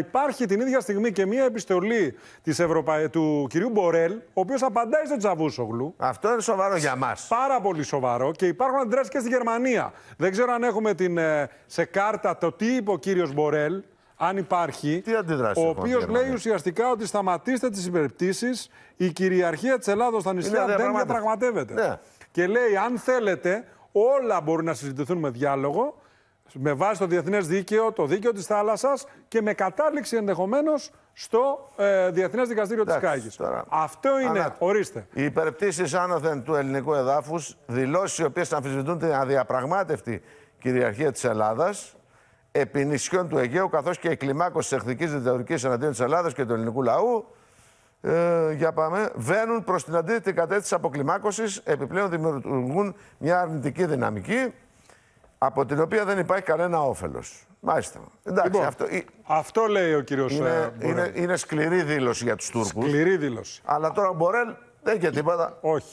Υπάρχει την ίδια στιγμή και μία επιστολή της Ευρωπα... του κυρίου Μπορέλ, ο οποίος απαντάει στον Τσαβούσογλου. Αυτό είναι σοβαρό για μας. Πάρα πολύ σοβαρό και υπάρχουν αντιδράσεις και στη Γερμανία. Δεν ξέρω αν έχουμε την, ε, σε κάρτα το τι είπε ο κύριος Μπορέλ, αν υπάρχει. Τι αντιδράσεις Ο οποίος λέει ουσιαστικά ότι σταματήστε τις υπερπτήσει, η κυριαρχία της Ελλάδος στα νησιά δεν διαπραγματεύεται. Ναι. Και λέει, αν θέλετε, όλα μπορούν να συζητηθούν με διάλογο με βάση το διεθνές δίκαιο, το δίκαιο της θάλασσας και με κατάληξη ενδεχομένως στο ε, Διεθνές Δικαστήριο της Κάγη. Αυτό είναι, ορίστε. Οι υπερπτήσεις άνωθεν του ελληνικού εδάφους, δηλώσεις οι οποίες αμφισβητούν την αδιαπραγμάτευτη κυριαρχία της Ελλάδας, επί νησιών του Αιγαίου, καθώς και η κλιμάκωση της εχθρικής δικτατορικής εναντίον της Ελλάδας και του ελληνικού λαού, ε, για πάμε, βαίνουν προς την αντίθετη κατεύθυνση αποκλιμάκωσης, επιπλέον δημιουργούν μια αρνητική δυναμική από την οποία δεν υπάρχει κανένα όφελος. Μάλιστα. Εντάξει, λοιπόν, αυτό, αυτό λέει ο κύριος είναι, ε, είναι, είναι, σκληρή δήλωση για τους Τούρκους. Σκληρή δήλωση. Αλλά τώρα ο Μπορέλ δεν είχε τίποτα. Όχι.